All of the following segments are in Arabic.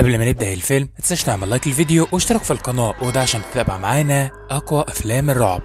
قبل ما نبدأ الفيلم متنساش تعمل لايك للفيديو واشترك في القناة وده عشان تتابع معانا أقوى أفلام الرعب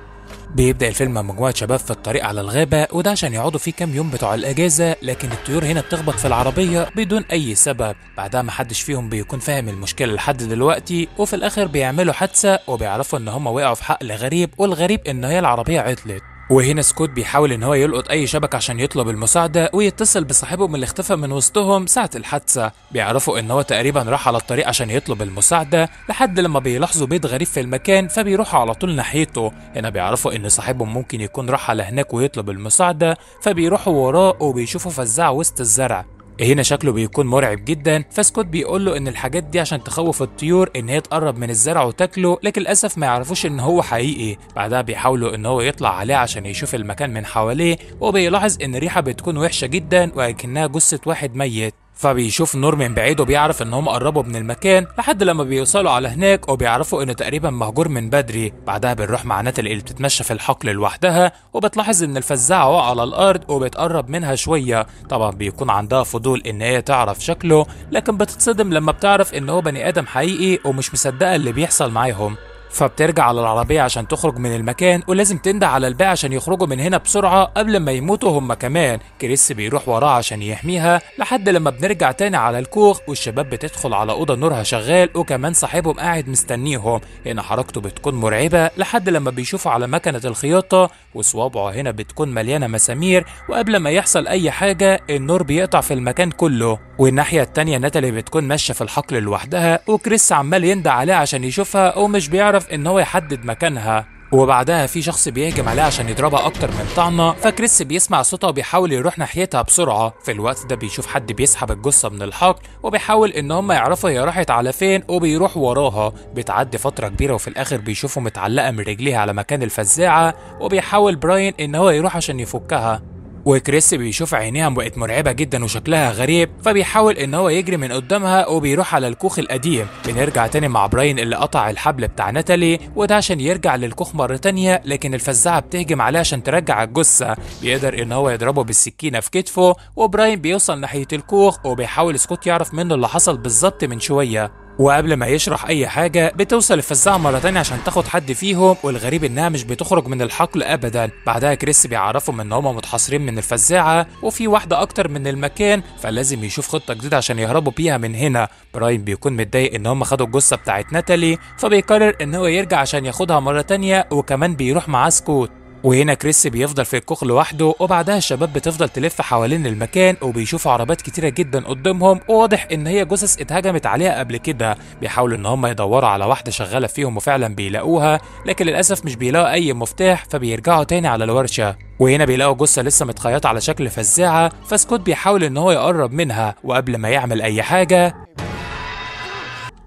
بيبدأ الفيلم مع مجموعة شباب في الطريق على الغابة وده عشان يقعدوا فيه كام يوم بتوع الأجازة لكن الطيور هنا بتخبط في العربية بدون أي سبب بعدها محدش فيهم بيكون فاهم المشكلة لحد دلوقتي وفي الآخر بيعملوا حادثة وبيعرفوا إن هم وقعوا في حقل غريب والغريب إن هي العربية عطلت وهنا سكوت بيحاول ان هو يلقط اي شبكه عشان يطلب المساعده ويتصل بصاحبهم اللي اختفى من وسطهم ساعه الحادثه بيعرفوا ان هو تقريبا راح على الطريق عشان يطلب المساعده لحد لما بيلاحظوا بيت غريب في المكان فبيروحوا على طول ناحيته هنا بيعرفوا ان صاحبهم ممكن يكون راح على هناك ويطلب المساعده فبيروحوا وراه وبيشوفوا فزاعه وسط الزرع هنا شكله بيكون مرعب جدا فسكوت بيقول له ان الحاجات دي عشان تخوف الطيور ان هي تقرب من الزرع وتاكله لكن للاسف ما يعرفوش ان هو حقيقي بعدها بيحاولوا ان هو يطلع عليه عشان يشوف المكان من حواليه وبيلاحظ ان الريحه بتكون وحشه جدا وكأنها جثه واحد ميت فبيشوف نور من بعيد وبيعرف ان قربوا من المكان لحد لما بيوصلوا على هناك وبيعرفوا انه تقريبا مهجور من بدري بعدها بنروح مع ناتل اللي بتتمشى في الحقل لوحدها وبتلاحظ ان الفزاعه واقعه على الارض وبتقرب منها شويه طبعا بيكون عندها فضول ان هي تعرف شكله لكن بتتصدم لما بتعرف ان هو بني ادم حقيقي ومش مصدقه اللي بيحصل معاهم فبترجع على العربية عشان تخرج من المكان ولازم تنده على الباقي عشان يخرجوا من هنا بسرعة قبل ما يموتوا هما كمان كريس بيروح وراها عشان يحميها لحد لما بنرجع تاني على الكوخ والشباب بتدخل على أوضة نورها شغال وكمان صاحبهم قاعد مستنيهم هنا حركته بتكون مرعبة لحد لما بيشوفوا على مكنة الخياطة وصوابعه هنا بتكون مليانة مسامير وقبل ما يحصل أي حاجة النور بيقطع في المكان كله والناحية التانية ناتالي بتكون ماشية في الحقل لوحدها وكريس عمال يندى عليها عشان يشوفها ومش بيعرف ان هو يحدد مكانها وبعدها في شخص بيهجم عليها عشان يضربها اكتر من طعنه فكريس بيسمع صوتها وبيحاول يروح ناحيتها بسرعه في الوقت ده بيشوف حد بيسحب الجثه من الحقل وبيحاول ان هم يعرفوا هي راحت على فين وبيروح وراها بتعدي فتره كبيره وفي الاخر بيشوفه متعلقه من رجليها على مكان الفزاعه وبيحاول براين ان هو يروح عشان يفكها وكريس بيشوف عينيها بقت مرعبه جدا وشكلها غريب فبيحاول ان هو يجري من قدامها وبيروح على الكوخ القديم بنرجع تاني مع براين اللي قطع الحبل بتاع ناتالي وده عشان يرجع للكوخ مره تانيه لكن الفزاعه بتهجم عليه عشان ترجع الجثه بيقدر ان هو يضربه بالسكينه في كتفه وبراين بيوصل ناحيه الكوخ وبيحاول سكوت يعرف منه اللي حصل بالظبط من شويه وقبل ما يشرح اي حاجه بتوصل الفزاعه مره تانية عشان تاخد حد فيهم والغريب انها مش بتخرج من الحقل ابدا بعدها كريس بيعرفهم ان هما متحصرين من الفزاعه وفي واحده اكتر من المكان فلازم يشوف خطه جديده عشان يهربوا بيها من هنا براين بيكون متضايق ان هما خدوا الجثه بتاعت ناتالي فبيقرر ان هو يرجع عشان ياخدها مره تانية وكمان بيروح معاه سكوت وهنا كريس بيفضل في الكوخ لوحده وبعدها الشباب بتفضل تلف حوالين المكان وبيشوفوا عربات كتيره جدا قدامهم وواضح ان هي جثث اتهجمت عليها قبل كده بيحاولوا ان هم يدوروا على واحده شغاله فيهم وفعلا بيلاقوها لكن للاسف مش بيلاقوا اي مفتاح فبيرجعوا تاني على الورشه وهنا بيلاقوا جثه لسه متخيطه على شكل فزاعه فسكوت بيحاول ان هو يقرب منها وقبل ما يعمل اي حاجه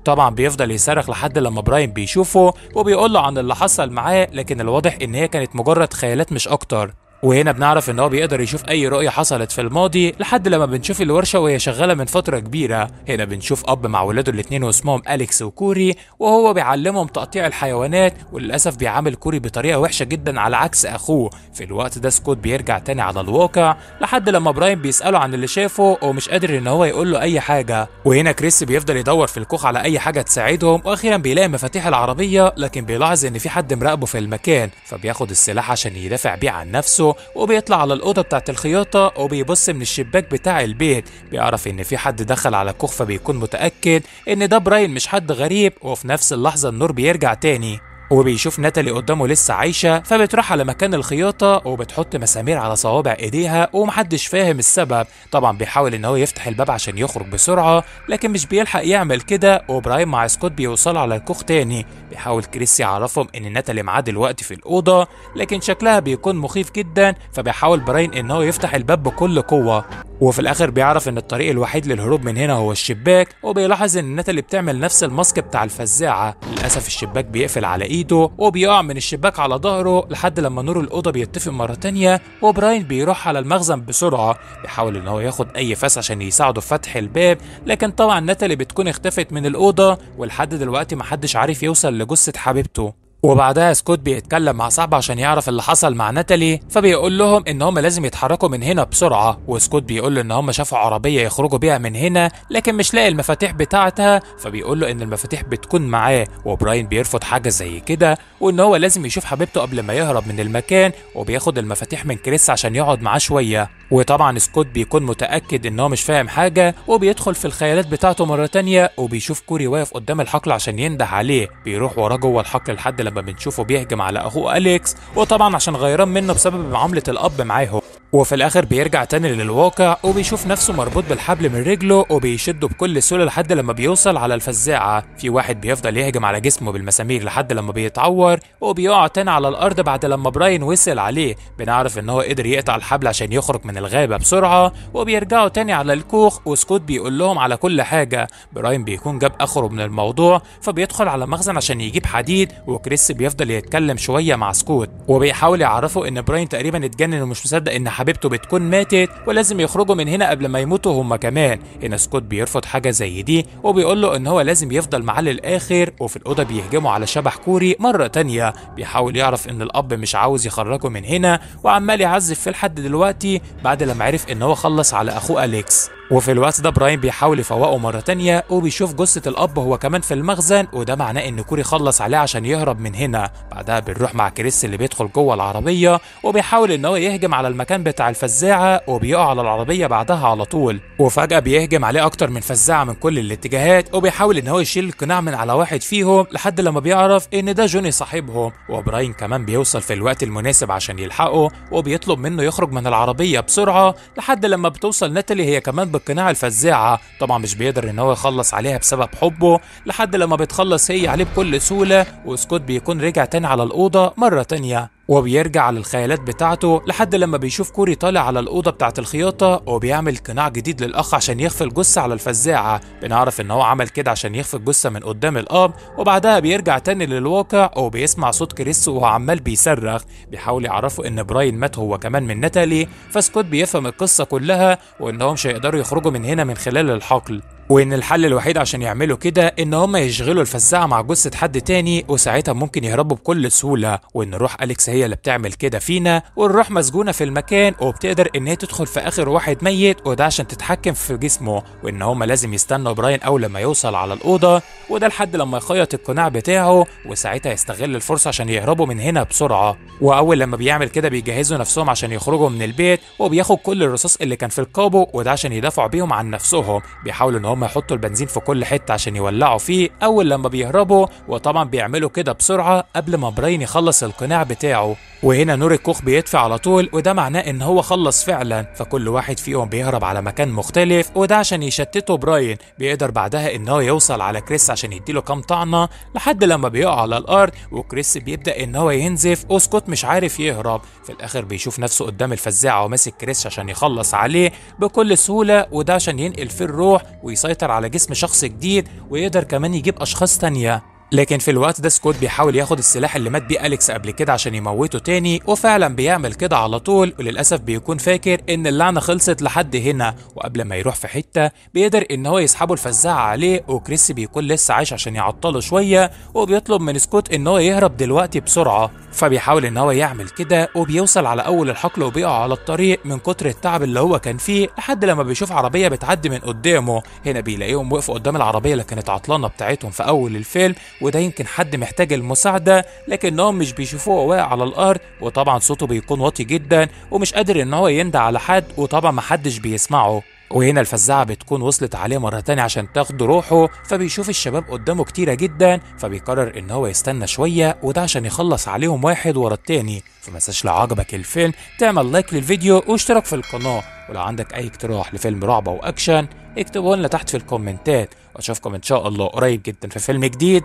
طبعا بيفضل يصرخ لحد لما براين بيشوفه وبيقول له عن اللي حصل معاه لكن الواضح ان هي كانت مجرد خيالات مش اكتر وهنا بنعرف ان هو بيقدر يشوف اي رؤيه حصلت في الماضي لحد لما بنشوف الورشه وهي شغاله من فتره كبيره هنا بنشوف اب مع ولاده الاثنين واسمهم اليكس وكوري وهو بيعلمهم تقطيع الحيوانات وللاسف بيعامل كوري بطريقه وحشه جدا على عكس اخوه في الوقت ده سكوت بيرجع تاني على الواقع لحد لما براين بيساله عن اللي شافه ومش قادر ان هو يقول له اي حاجه وهنا كريس بيفضل يدور في الكوخ على اي حاجه تساعدهم واخيرا بيلاقي مفاتيح العربيه لكن بيلاحظ ان في حد مراقبه في المكان فبياخد السلاح عشان يدافع بيه عن نفسه وبيطلع على الأوضة بتاعة الخياطة وبيبص من الشباك بتاع البيت بيعرف إن في حد دخل على كوخ فبيكون متأكد إن ده براين مش حد غريب وفي نفس اللحظة النور بيرجع تاني وبيشوف ناتالي قدامه لسه عايشة فبتروح على مكان الخياطة وبتحط مسامير على صوابع ايديها ومحدش فاهم السبب طبعا بيحاول ان هو يفتح الباب عشان يخرج بسرعة لكن مش بيلحق يعمل كده وبراين مع سكوت بيوصلوا على الكوخ تاني بيحاول كريس يعرفهم ان ناتالي معاه دلوقتي في الأوضة لكن شكلها بيكون مخيف جدا فبيحاول براين ان هو يفتح الباب بكل قوة وفي الاخر بيعرف ان الطريق الوحيد للهروب من هنا هو الشباك وبيلاحظ ان ناتالي بتعمل نفس الماسك بتاع الفزاعة للأسف الشباك بيقفل على ايده وبيقع من الشباك على ظهره لحد لما نور الاوضه بيتفق مره تانية وبراين بيروح على المخزن بسرعه بيحاول ان هو ياخد اي فاس عشان يساعده في فتح الباب لكن طبعا ناتالي بتكون اختفت من الاوضه ولحد دلوقتي محدش عارف يوصل لجثه حبيبته وبعدها سكوت بيتكلم مع صاحبه عشان يعرف اللي حصل مع ناتالي فبيقول لهم ان هم لازم يتحركوا من هنا بسرعه وسكوت بيقول له ان هم شافوا عربيه يخرجوا بيها من هنا لكن مش لاقي المفاتيح بتاعتها فبيقول له ان المفاتيح بتكون معاه وبراين بيرفض حاجه زي كده وان هو لازم يشوف حبيبته قبل ما يهرب من المكان وبياخد المفاتيح من كريس عشان يقعد معاه شويه وطبعا سكوت بيكون متاكد ان هو مش فاهم حاجه وبيدخل في الخيالات بتاعته مره تانية وبيشوف كوري واقف قدام الحقل عشان ينده عليه بيروح وراه جوه الحقل لحد لما بنشوفه بيهجم على اخوه اليكس وطبعا عشان غيران منه بسبب معامله الاب معاه هو وفي الاخر بيرجع تاني للواقع وبيشوف نفسه مربوط بالحبل من رجله وبيشده بكل سهوله لحد لما بيوصل على الفزاعه في واحد بيفضل يهجم على جسمه بالمسامير لحد لما بيتعور وبيقع تاني على الارض بعد لما براين وصل عليه بنعرف ان هو قدر يقطع الحبل عشان يخرج من الغابه بسرعه وبيرجعوا تاني على الكوخ وسكوت بيقول لهم على كل حاجه براين بيكون جاب اخره من الموضوع فبيدخل على مخزن عشان يجيب حديد وكريس بيفضل يتكلم شويه مع سكوت وبيحاول يعرفه ان براين تقريبا اتجنن ومش مصدق ان حبيبته بتكون ماتت ولازم يخرجوا من هنا قبل ما يموتوا هما كمان هنا سكوت بيرفض حاجه زي دي وبيقول له ان هو لازم يفضل معاه للاخر وفي الاوضه بيهجموا على شبح كوري مره تانية بيحاول يعرف ان الاب مش عاوز يخرجه من هنا وعمال يعذب في لحد دلوقتي بعد لما عرف ان هو خلص على اخوه اليكس وفي الوقت ده براين بيحاول يفوقه مرة تانية وبيشوف جثة الأب هو كمان في المخزن وده معناه إن كوري خلص عليه عشان يهرب من هنا بعدها بنروح مع كريس اللي بيدخل جوه العربية وبيحاول إن هو يهجم على المكان بتاع الفزاعة وبيقع على العربية بعدها على طول وفجأة بيهجم عليه أكتر من فزاعة من كل الاتجاهات وبيحاول إن هو يشيل القناع من على واحد فيهم لحد لما بيعرف إن ده جوني صاحبهم وبراين كمان بيوصل في الوقت المناسب عشان يلحقه وبيطلب منه يخرج من العربية بسرعة لحد لما بتوصل ناتالي هي كمان بالقناع الفزاعة طبعا مش بيقدر ان هو يخلص عليها بسبب حبه لحد لما بتخلص هي عليه بكل سهولة وسكوت بيكون رجع تاني على الأوضة مرة تانية وبيرجع للخيالات بتاعته لحد لما بيشوف كوري طالع على الأوضة بتاعت الخياطة وبيعمل قناع جديد للأخ عشان يخفي الجثة على الفزاعة بنعرف إن هو عمل كده عشان يخفي الجثة من قدام الأب وبعدها بيرجع تاني للواقع وبيسمع صوت كريس وهو عمال بيصرخ بيحاول يعرفه إن براين مات هو كمان من ناتالي فسكوت بيفهم القصة كلها وإنهم مش هيقدروا يخرجوا من هنا من خلال الحقل وإن الحل الوحيد عشان يعملوا كده إن هما يشغلوا الفزاعة مع جثة حد تاني وساعتها ممكن يهربوا بكل سهولة وإن روح أليكس هي هي اللي بتعمل كده فينا والروح مسجونه في المكان وبتقدر ان هي تدخل في اخر واحد ميت وده عشان تتحكم في جسمه وان هما لازم يستنوا براين اول لما يوصل على الاوضه وده لحد لما يخيط القناع بتاعه وساعتها يستغل الفرصه عشان يهربوا من هنا بسرعه واول لما بيعمل كده بيجهزوا نفسهم عشان يخرجوا من البيت وبياخد كل الرصاص اللي كان في الكابو وده عشان يدافعوا بيهم عن نفسهم بيحاولوا ان هم يحطوا البنزين في كل حته عشان يولعوا فيه اول لما بيهربوا وطبعا بيعملوا كده بسرعه قبل ما براين يخلص القناع بتاعه بتاعه وهنا نور الكوخ بيدفع على طول وده معناه ان هو خلص فعلا فكل واحد فيهم بيهرب على مكان مختلف وده عشان يشتته براين بيقدر بعدها ان هو يوصل على كريس عشان يديله كام طعنه لحد لما بيقع على الارض وكريس بيبدا ان هو ينزف وسكوت مش عارف يهرب في الاخر بيشوف نفسه قدام الفزاعه وماسك كريس عشان يخلص عليه بكل سهوله وده عشان ينقل فيه الروح ويسيطر على جسم شخص جديد ويقدر كمان يجيب اشخاص تانيه لكن في الوقت ده سكوت بيحاول ياخد السلاح اللي مات بيه أليكس قبل كده عشان يموته تاني وفعلا بيعمل كده على طول وللأسف بيكون فاكر إن اللعنة خلصت لحد هنا وقبل ما يروح في حتة بيقدر إن هو يسحبه الفزاعة عليه وكريس بيكون لسه عايش عشان يعطله شوية وبيطلب من سكوت إن هو يهرب دلوقتي بسرعة فبيحاول إن هو يعمل كده وبيوصل على أول الحقل وبيقع على الطريق من كتر التعب اللي هو كان فيه لحد لما بيشوف عربية بتعدي من قدامه هنا بيلاقيهم وقفوا قدام العربية اللي كانت عطلانة بتاعتهم في أول الفيلم وده يمكن حد محتاج المساعدة لكنهم مش بيشوفوه واقع على الأرض وطبعا صوته بيكون واطي جدا ومش قادر إن هو يندى على حد وطبعا محدش بيسمعه وهنا الفزاعة بتكون وصلت عليه مرة تانية عشان تاخد روحه فبيشوف الشباب قدامه كتيرة جدا فبيقرر إن هو يستنى شوية وده عشان يخلص عليهم واحد ورا التاني فمساش لو عجبك الفيلم تعمل لايك للفيديو واشترك في القناة ولو عندك أي اقتراح لفيلم رعب أو أكشن اكتبه لنا تحت في الكومنتات وأشوفكم إن شاء الله قريب جدا في فيلم جديد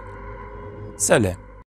سلام